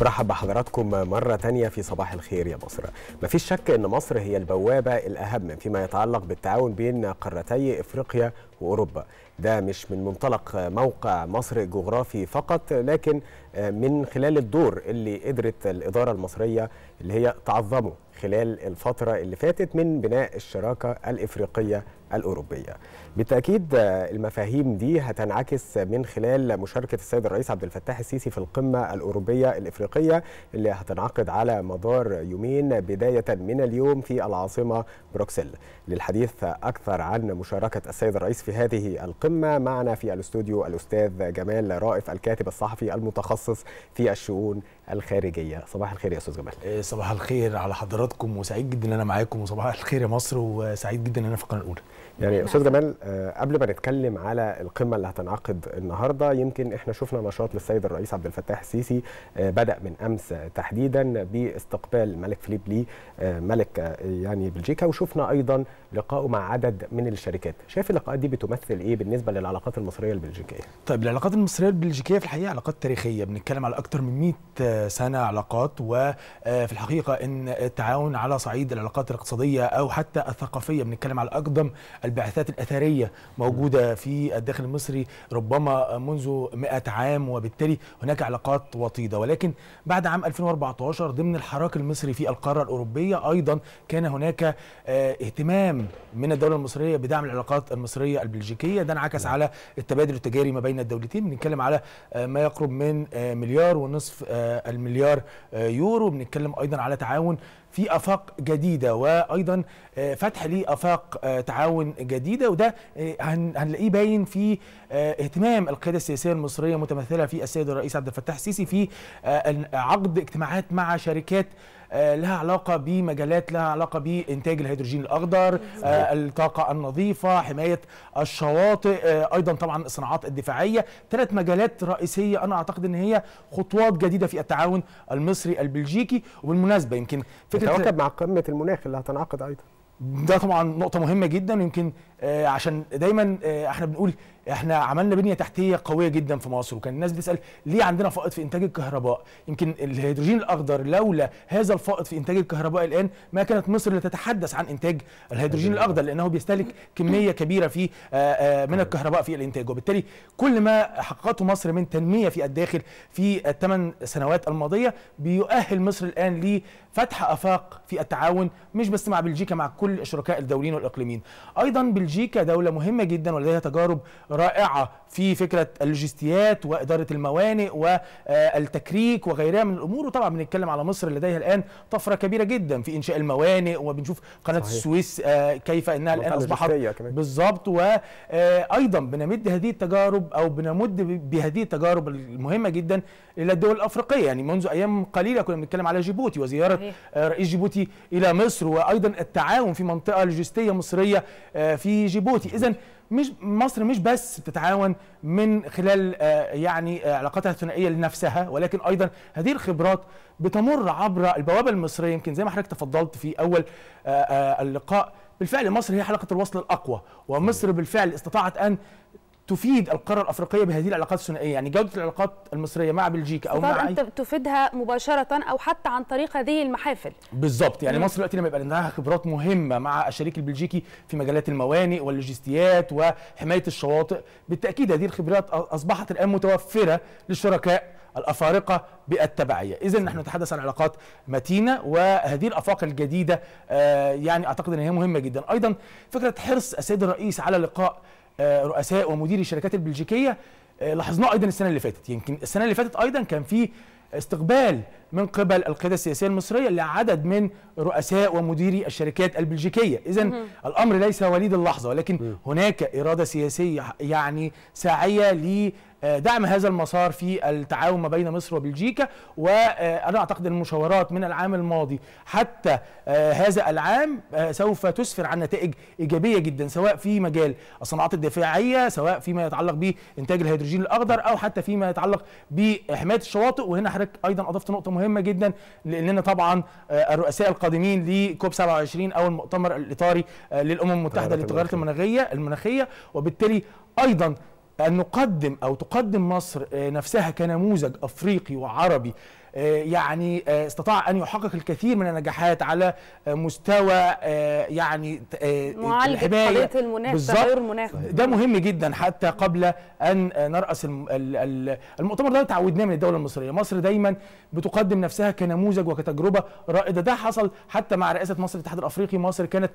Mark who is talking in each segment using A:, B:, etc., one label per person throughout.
A: برحب بحضراتكم مرة تانية في صباح الخير يا مصر مفيش شك أن مصر هي البوابة الأهم فيما يتعلق بالتعاون بين قارتي إفريقيا وأوروبا ده مش من منطلق موقع مصر الجغرافي فقط لكن من خلال الدور اللي قدرت الإدارة المصرية اللي هي تعظمه خلال الفترة اللي فاتت من بناء الشراكة الإفريقية الأوروبية بالتأكيد آه، المفاهيم دي هتنعكس من خلال مشاركة السيد الرئيس عبد الفتاح السيسي في القمة الأوروبية الإفريقية اللي هتنعقد على مدار يومين بداية من اليوم في العاصمة بروكسل للحديث أكثر عن مشاركة السيد الرئيس في هذه القمة معنا في الاستوديو الأستاذ جمال رائف الكاتب الصحفي المتخصص في الشؤون الخارجيه صباح الخير يا استاذ جمال
B: إيه، صباح الخير على حضراتكم وسعيد جدا ان انا معاكم وصباح الخير يا مصر وسعيد جدا ان انا في القناه الاولى
A: يعني استاذ جمال آه، قبل ما نتكلم على القمه اللي هتنعقد النهارده يمكن احنا شفنا نشاط للسيد الرئيس عبد الفتاح السيسي آه، بدا من امس تحديدا باستقبال الملك فيليب لي آه، ملك يعني بلجيكا وشفنا ايضا لقائه مع عدد من الشركات شايف اللقاءات دي بتمثل ايه بالنسبه للعلاقات المصريه البلجيكيه
B: طيب العلاقات المصريه البلجيكيه في الحقيقه علاقات تاريخيه بنتكلم على اكثر من 100 سنه علاقات وفي آه، الحقيقه ان التعاون على صعيد العلاقات الاقتصاديه او حتى الثقافيه بنتكلم على اقدم البعثات الاثريه موجوده في الداخل المصري ربما منذ 100 عام وبالتالي هناك علاقات وطيده ولكن بعد عام 2014 ضمن الحراك المصري في القاره الاوروبيه ايضا كان هناك آه، اهتمام من الدوله المصريه بدعم العلاقات المصريه البلجيكيه ده انعكس نعم. على التبادل التجاري ما بين الدولتين بنتكلم على آه، ما يقرب من آه، مليار ونصف آه، المليار يورو بنتكلم ايضا على تعاون في افاق جديده وايضا فتح لافاق تعاون جديده وده هنلاقيه باين في اهتمام القياده السياسيه المصريه متمثله في السيد الرئيس عبد الفتاح السيسي في عقد اجتماعات مع شركات آه، لها علاقه بمجالات لها علاقه بانتاج الهيدروجين الاخضر آه، الطاقه النظيفه حمايه الشواطئ آه، ايضا طبعا الصناعات الدفاعيه ثلاث مجالات رئيسيه انا اعتقد ان هي خطوات جديده في التعاون المصري البلجيكي وبالمناسبه يمكن فكره تتواكب مع قمه المناخ اللي هتنعقد ايضا ده طبعا نقطه مهمه جدا يمكن آه، عشان دايما آه، احنا بنقول احنا عملنا بنيه تحتيه قويه جدا في مصر وكان الناس بتسال ليه عندنا فائض في انتاج الكهرباء يمكن الهيدروجين الاخضر لولا هذا الفائض في انتاج الكهرباء الان ما كانت مصر لتتحدث عن انتاج الهيدروجين الاخضر لانه بيستهلك كميه كبيره في آه، من الكهرباء في الانتاج وبالتالي كل ما حققته مصر من تنميه في الداخل في الثمان سنوات الماضيه بيؤهل مصر الان لفتح افاق في التعاون مش بس مع بلجيكا مع كل الشركاء الدوليين والاقليميين ايضا بلجيكا بلجيكا دولة مهمة جدا ولديها تجارب رائعة في فكرة اللوجستيات وإدارة الموانئ والتكريك وغيرها من الأمور وطبعا بنتكلم على مصر لديها الآن طفرة كبيرة جدا في إنشاء الموانئ وبنشوف قناة صحيح. السويس كيف أنها الآن أصبحت بالظبط وأيضا بنمد هذه التجارب أو بنمد بهذه التجارب المهمة جدا إلى الدول الأفريقية يعني منذ أيام قليلة كنا بنتكلم على جيبوتي وزيارة صحيح. رئيس جيبوتي إلى مصر وأيضا التعاون في منطقة لوجستية مصرية آه، في في جيبوتي اذا مش مصر مش بس بتتعاون من خلال آه، يعني آه، علاقاتها الثنائيه لنفسها ولكن ايضا هذه الخبرات بتمر عبر البوابه المصريه يمكن زي ما حضرتك تفضلت في اول آه، اللقاء بالفعل مصر هي حلقه الوصل الاقوى ومصر بالفعل استطاعت ان تفيد القاره الافريقيه بهذه العلاقات الثنائيه يعني جوده العلاقات المصريه مع بلجيكا او مع انت
C: تفيدها مباشره او حتى عن طريق هذه المحافل
B: بالظبط يعني مصر دلوقتي لما يبقى عندها خبرات مهمه مع الشريك البلجيكي في مجالات الموانئ واللوجستيات وحمايه الشواطئ بالتاكيد هذه الخبرات اصبحت الان متوفره للشركاء الافارقه بالتبعيه، اذا نحن نتحدث عن علاقات متينه وهذه الافاق الجديده آه، يعني اعتقد ان هي مهمه جدا، ايضا فكره حرص السيد الرئيس على لقاء آه، رؤساء ومديري الشركات البلجيكيه آه، لاحظناه ايضا السنه اللي فاتت يمكن السنه اللي فاتت ايضا كان في استقبال من قبل القياده السياسيه المصريه لعدد من رؤساء ومديري الشركات البلجيكيه اذا الامر ليس وليد اللحظه ولكن هناك اراده سياسيه يعني ساعيه آه، دعم هذا المسار في التعاون ما بين مصر وبلجيكا وانا اعتقد ان المشاورات من العام الماضي حتى آه، هذا العام آه، سوف تسفر عن نتائج ايجابيه جدا سواء في مجال الصناعات الدفاعيه سواء فيما يتعلق بانتاج الهيدروجين الاخضر او حتى فيما يتعلق بحمايه الشواطئ وهنا حضرتك ايضا اضفت نقطه مهمه جدا لاننا طبعا الرؤساء القادمين لكوب 27 او المؤتمر الاطاري للامم المتحده للتغيرات المناخيه المناخيه وبالتالي ايضا أن نقدم أو تقدم مصر آه، نفسها كنموذج أفريقي وعربي آه، يعني آه، استطاع ان يحقق الكثير من النجاحات على آه، مستوى يعني معالجه قضيه المناخ تغير ده مهم جدا حتى قبل ان نراس المؤتمر ده تعودناه من الدوله المصريه مصر دايما بتقدم نفسها كنموذج وكتجربه رائده ده حصل حتى مع رئاسه مصر الاتحاد الافريقي مصر كانت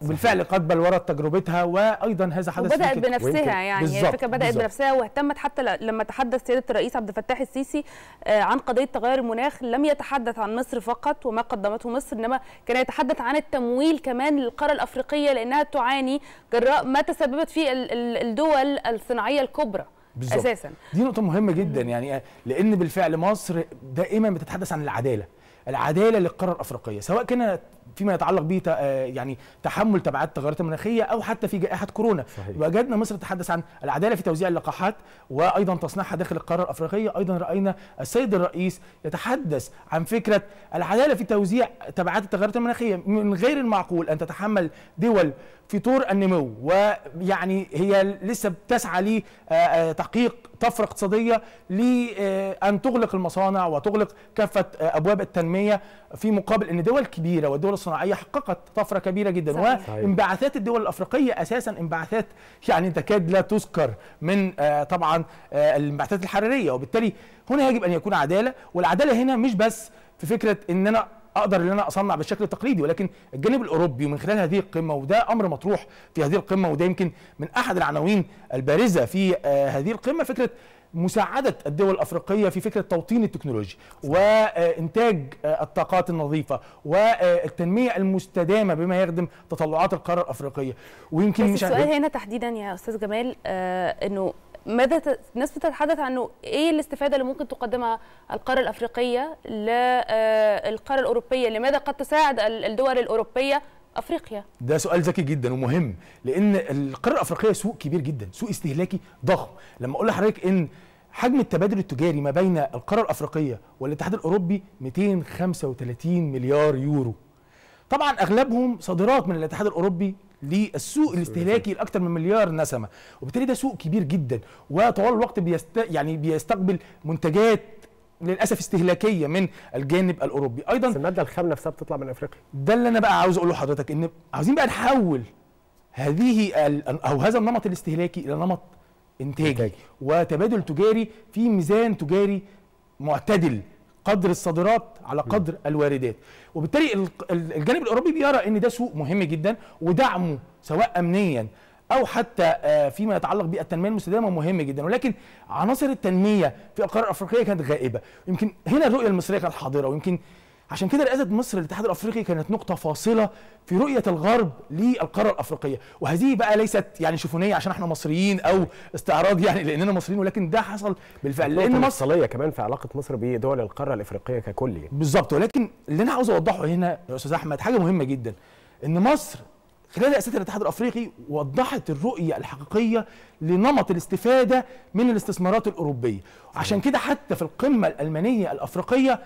B: بالفعل قد بلورت تجربتها وايضا هذا حدث بدات بنفسها يعني الفكره بدات بالزبط.
C: بنفسها واهتمت حتى لما تحدث سياده الرئيس عبد الفتاح السيسي عن قضيه تغير تغير المناخ لم يتحدث عن مصر فقط وما قدمته مصر انما كان يتحدث عن التمويل كمان للقاره الافريقيه لانها تعاني جراء ما تسببت فيه الدول الصناعيه الكبرى بالزبط. اساسا
B: دي نقطه مهمه جدا يعني لان بالفعل مصر دائما بتتحدث عن العداله العداله للقاره الافريقيه سواء كانت فيما يتعلق به آه، يعني تحمل تبعات التغيرات المناخيه او حتى في جائحه كورونا صحيح. وجدنا مصر تتحدث عن العداله في توزيع اللقاحات وايضا تصنيعها داخل القاره الافريقيه ايضا راينا السيد الرئيس يتحدث عن فكره العداله في توزيع تبعات التغيرات المناخيه من غير المعقول ان تتحمل دول في طور النمو ويعني هي لسه بتسعى ليه آه، آه، تحقيق طفره اقتصاديه لان تغلق المصانع وتغلق كافه ابواب التنميه في مقابل ان دول كبيره والدول الصناعيه حققت طفره كبيره جدا صحيح. وانبعاثات الدول الافريقيه اساسا انبعاثات يعني تكاد لا تذكر من آه، طبعا آه، الانبعاثات الحراريه وبالتالي هنا يجب ان يكون عداله والعداله هنا مش بس في فكره ان انا اقدر ان انا اصنع بالشكل التقليدي ولكن الجانب الاوروبي ومن خلال هذه القمه وده امر مطروح في هذه القمه وده يمكن من احد العناوين البارزه في آه، هذه القمه فكره مساعده الدول الافريقيه في فكره توطين التكنولوجيا وانتاج آه، الطاقات النظيفه والتنميه المستدامه بما يخدم تطلعات القاره الافريقيه ويمكن بس مش السؤال هنا
C: تحديدا يا استاذ جمال آه انه ماذا الناس بتتحدث عنه ايه الاستفاده اللي ممكن تقدمها القاره الافريقيه للقاره آه، الاوروبيه لماذا قد تساعد الدول الاوروبيه افريقيا
B: ده سؤال ذكي جدا ومهم لان القاره الافريقيه سوق كبير جدا سوق استهلاكي ضخم لما اقول لحضرتك ان حجم التبادل التجاري ما بين القاره الافريقيه والاتحاد الاوروبي 235 مليار يورو طبعا اغلبهم صادرات من الاتحاد الاوروبي للسوق الاستهلاكي الاكثر من مليار نسمه وبالتالي ده سوق كبير جدا وطوال الوقت بيست... يعني بيستقبل منتجات للاسف استهلاكيه من الجانب الاوروبي ايضا الماده الخام نفسها بتطلع من افريقيا ده اللي انا بقى عاوز اقوله لحضرتك ان عاوزين بقى نحول هذه او هذا النمط الاستهلاكي الى نمط انتاجي, انتاج. وتبادل تجاري في ميزان تجاري معتدل قدر الصادرات على قدر م. الواردات وبالتالي الجانب الاوروبي بيرى ان ده سوق مهم جدا ودعمه سواء امنيا او حتى آه، فيما يتعلق بالتنميه المستدامه مهم جدا ولكن عناصر التنميه في القاره الافريقيه كانت غائبه يمكن هنا الرؤيه المصريه كانت حاضره ويمكن عشان كده رئاسه مصر للاتحاد الافريقي كانت نقطه فاصله في رؤيه الغرب للقاره الافريقيه وهذه بقى ليست يعني شوفونيه عشان احنا مصريين او استعراض يعني لاننا مصريين ولكن ده حصل بالفعل لان
A: مصر كمان في علاقه مصر بدول القاره
B: الافريقيه ككل يعني. بالظبط ولكن اللي انا عاوز اوضحه هنا يا استاذ احمد حاجه مهمه جدا ان مصر خلال رئاسه الاتحاد الافريقي وضحت الرؤيه الحقيقيه لنمط الاستفاده من الاستثمارات الاوروبيه عشان كده حتى في القمه الالمانيه الافريقيه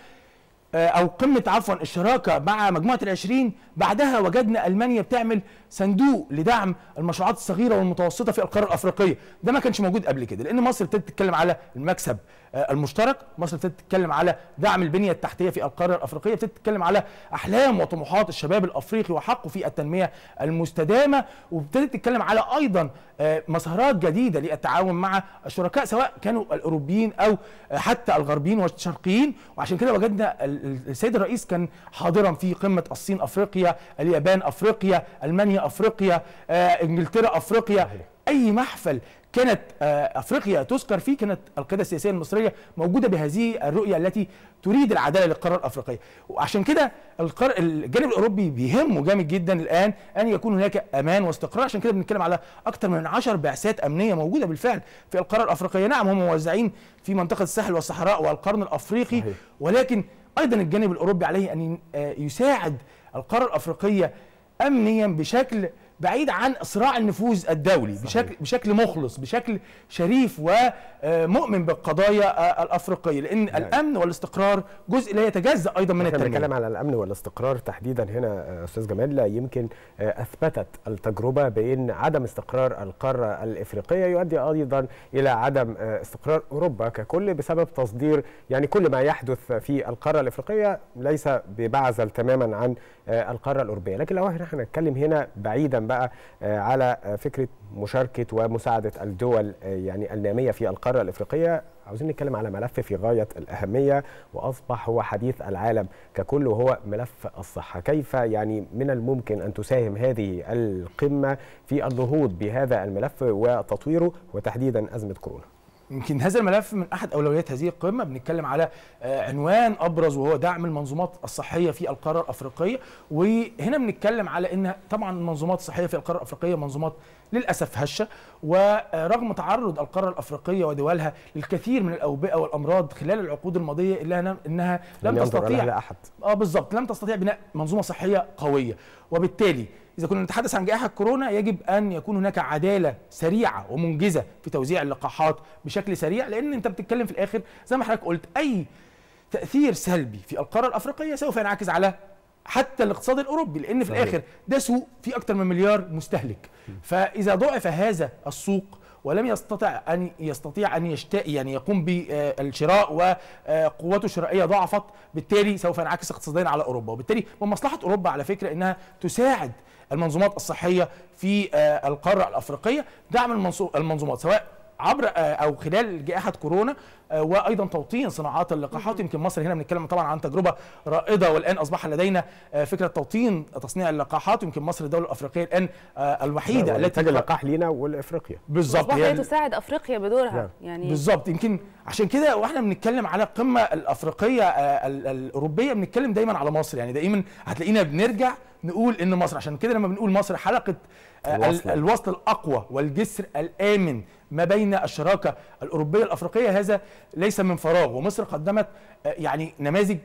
B: آه، او قمه عفوا الشراكه مع مجموعه العشرين بعدها وجدنا المانيا بتعمل صندوق لدعم المشروعات الصغيره والمتوسطه في القاره الافريقيه ده ما كانش موجود قبل كده لان مصر ابتدت تتكلم على المكسب آه، المشترك مصر ابتدت تتكلم على دعم البنيه التحتيه في القاره الافريقيه ابتدت تتكلم على احلام وطموحات الشباب الافريقي وحقه في التنميه المستدامه وابتدت تتكلم على ايضا آه، مسارات جديده للتعاون مع الشركاء سواء كانوا الاوروبيين او حتى الغربيين والشرقيين وعشان كده وجدنا السيد الرئيس كان حاضرا في قمه الصين افريقيا اليابان افريقيا المانيا افريقيا آه، انجلترا افريقيا اي محفل كانت آه، افريقيا تذكر فيه كانت القياده السياسيه المصريه موجوده بهذه الرؤيه التي تريد العداله للقاره الافريقيه وعشان كده الجانب الاوروبي بيهمه جامد جدا الان ان يكون هناك امان واستقرار عشان كده بنتكلم على اكثر من 10 بعثات امنيه موجوده بالفعل في القاره الافريقيه نعم هم موزعين في منطقه الساحل والصحراء والقرن الافريقي صحيح. ولكن ايضا الجانب الاوروبي عليه ان آه، يساعد القاره الافريقيه امنيا بشكل بعيد عن صراع النفوذ الدولي صحيح. بشكل بشكل مخلص بشكل شريف ومؤمن آه، بالقضايا آه، الافريقيه لان يعني. الامن والاستقرار
A: جزء لا يتجزا ايضا من التنميه بنتكلم على الامن والاستقرار تحديدا هنا آه، استاذ جمال يمكن اثبتت التجربه بان عدم استقرار القاره الافريقيه يؤدي ايضا الى عدم استقرار اوروبا ككل بسبب تصدير يعني كل ما يحدث في القاره الافريقيه ليس ببعزل تماما عن القاره الاوروبيه لكن لو احنا هنتكلم هنا بعيدا بقى آه، على فكره مشاركه ومساعده الدول آه، يعني الناميه في القاره الافريقيه عاوزين نتكلم على ملف في غايه الاهميه واصبح هو حديث العالم ككل وهو ملف الصحه، كيف يعني من الممكن ان تساهم هذه القمه في النهوض بهذا الملف وتطويره وتحديدا ازمه كورونا؟
B: يمكن هذا الملف من احد اولويات هذه القمه بنتكلم على آه، عنوان ابرز وهو دعم المنظومات الصحيه في القاره الافريقيه وهنا بنتكلم على ان طبعا المنظومات الصحيه في القاره الافريقيه منظومات للاسف هشه ورغم تعرض القاره الافريقيه ودولها للكثير من الاوبئه والامراض خلال العقود الماضيه الا انها, إنها لم تستطيع احد اه بالظبط لم تستطيع بناء منظومه صحيه قويه وبالتالي إذا كنا نتحدث عن جائحة كورونا يجب أن يكون هناك عدالة سريعة ومنجزة في توزيع اللقاحات بشكل سريع لأن أنت بتتكلم في الآخر زي ما حضرتك قلت أي تأثير سلبي في القارة الأفريقية سوف ينعكس على حتى الاقتصاد الاوروبي لان في صحيح. الاخر ده سوق فيه اكثر من مليار مستهلك فاذا ضعف هذا السوق ولم يستطع ان يستطيع ان يشتري يعني يقوم بالشراء وقوته الشرائيه ضعفت بالتالي سوف ينعكس اقتصاديا على اوروبا وبالتالي من مصلحه اوروبا على فكره انها تساعد المنظومات الصحيه في آه، القاره الافريقيه دعم المنظومات سواء عبر آه، او خلال جائحه كورونا آه، وايضا توطين صناعات اللقاحات يمكن مصر هنا بنتكلم طبعا عن تجربه رائده والان اصبح لدينا آه، فكره توطين تصنيع اللقاحات يمكن مصر الدوله الافريقيه الان الوحيده نعم، التي تحتاج اللقاح لينا ولافريقيا بالظبط اصبحت يعني
C: تساعد افريقيا بدورها نعم. يعني بالظبط
B: يمكن عشان كده واحنا بنتكلم على القمه الافريقيه الاوروبيه بنتكلم دايما على مصر يعني دايما هتلاقينا بنرجع نقول ان مصر عشان كده لما بنقول مصر حلقه الوصل, الوصل الاقوى والجسر الامن ما بين الشراكه الاوروبيه الافريقيه هذا ليس من فراغ ومصر قدمت آه، يعني نماذج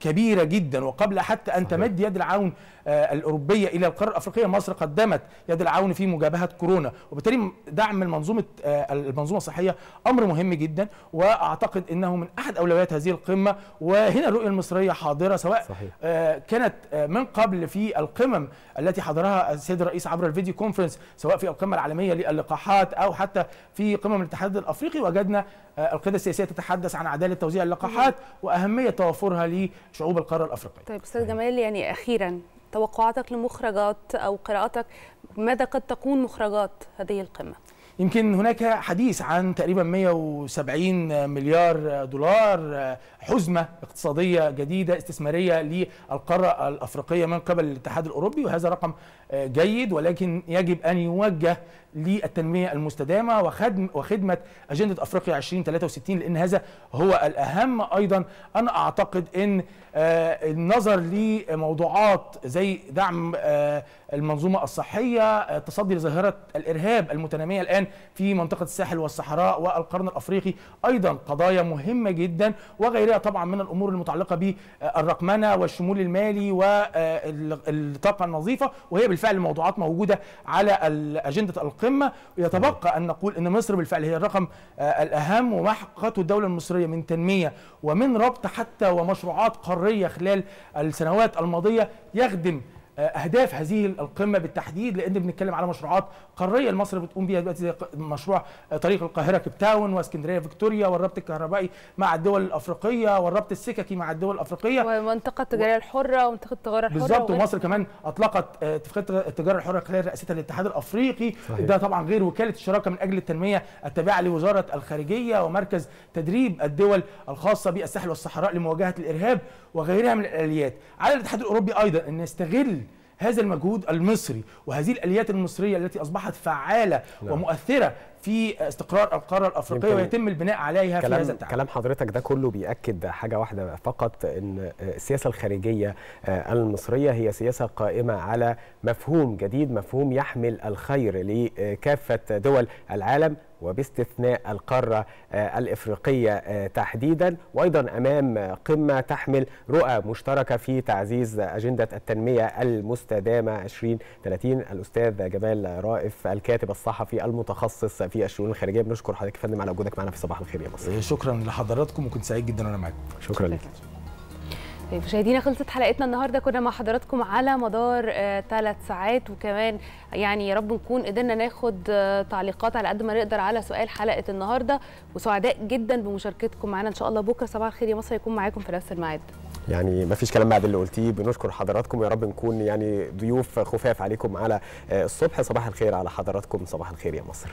B: كبيرة جدا وقبل حتى أن تمد يد العون آه، الأوروبية إلى القارة الأفريقية مصر قدمت يد العون في مجابهة كورونا وبالتالي دعم المنظومة آه، المنظومة الصحية أمر مهم جدا وأعتقد أنه من أحد أولويات هذه القمة وهنا الرؤية المصرية حاضرة سواء صحيح. آه، كانت من قبل في القمم التي حضرها السيد الرئيس عبر الفيديو كونفرنس سواء في القمة العالمية للقاحات أو حتى في قمم الاتحاد الأفريقي وجدنا القيادة السياسية تتحدث عن عدالة توزيع اللقاحات وأهمية توفرها شعوب القاره الافريقيه.
C: طيب استاذ جمال يعني اخيرا توقعاتك لمخرجات او قراءاتك ماذا قد تكون مخرجات هذه القمه؟
B: يمكن هناك حديث عن تقريبا 170 مليار دولار حزمة اقتصادية جديدة استثمارية للقارة الأفريقية من قبل الاتحاد الأوروبي وهذا رقم جيد ولكن يجب أن يوجه للتنميه المستدامه وخدم وخدمه اجنده افريقيا 2063 لان هذا هو الاهم ايضا انا اعتقد ان آه، النظر لموضوعات زي دعم آه، المنظومه الصحيه التصدي آه، لظاهره الارهاب المتناميه الان في منطقه الساحل والصحراء والقرن الافريقي ايضا قضايا مهمه جدا وغيرها طبعا من الامور المتعلقه بالرقمنه والشمول المالي والطاقه النظيفه وهي بالفعل موضوعات موجوده على اجنده القمة ويتبقى أن نقول أن مصر بالفعل هي الرقم آه، الأهم وما حققته الدولة المصرية من تنمية ومن ربط حتى ومشروعات قارية خلال السنوات الماضية يخدم آه، اهداف هذه القمه بالتحديد لان بنتكلم على مشروعات قاريه لمصر بتقوم بيها دلوقتي زي مشروع آه، طريق القاهره كيب تاون واسكندريه فيكتوريا والربط الكهربائي مع الدول الافريقيه والربط السككي مع الدول
C: الافريقيه ومنطقه التجاره الحره ومنطقه التجاره الحره بالظبط ومصر
B: كمان اطلقت آه، اتفاقيه التجاره الحره خلال رئاستها للاتحاد الافريقي صحيح. ده طبعا غير وكاله الشراكه من اجل التنميه التابعه لوزاره الخارجيه ومركز تدريب الدول الخاصه بالساحل والصحراء لمواجهه الارهاب وغيرها من الاليات على الاتحاد الاوروبي ايضا ان يستغل هذا المجهود المصري وهذه الاليات المصريه التي اصبحت فعاله نعم. ومؤثره في استقرار القاره الافريقيه ويتم البناء عليها في هذا التعامل.
A: كلام حضرتك ده كله بياكد حاجه واحده فقط ان السياسه الخارجيه آه، المصريه هي سياسه قائمه على مفهوم جديد مفهوم يحمل الخير لكافه دول العالم وباستثناء القارة آه، الإفريقية آه، تحديدا وأيضا أمام آه، قمة تحمل رؤى مشتركة في تعزيز أجندة التنمية المستدامة 2030 الأستاذ جمال رائف الكاتب الصحفي المتخصص في الشؤون الخارجية بنشكر حضرتك يا فندم على وجودك معنا في صباح الخير يا
B: مصر شكرا لحضراتكم وكنت سعيد جدا وأنا معاكم شكرا لك
C: طيب مشاهدينا خلصت حلقتنا النهارده كنا مع حضراتكم على مدار ثلاث آه، ساعات وكمان يعني يا رب نكون قدرنا ناخد آه، تعليقات على قد ما نقدر على سؤال حلقه النهارده وسعداء جدا بمشاركتكم معانا ان شاء الله بكره صباح الخير يا مصر يكون معاكم في نفس الميعاد.
A: يعني ما فيش كلام بعد اللي قلتيه بنشكر حضراتكم يا رب نكون يعني ضيوف خفاف عليكم على آه، الصبح صباح الخير على حضراتكم صباح الخير يا مصر.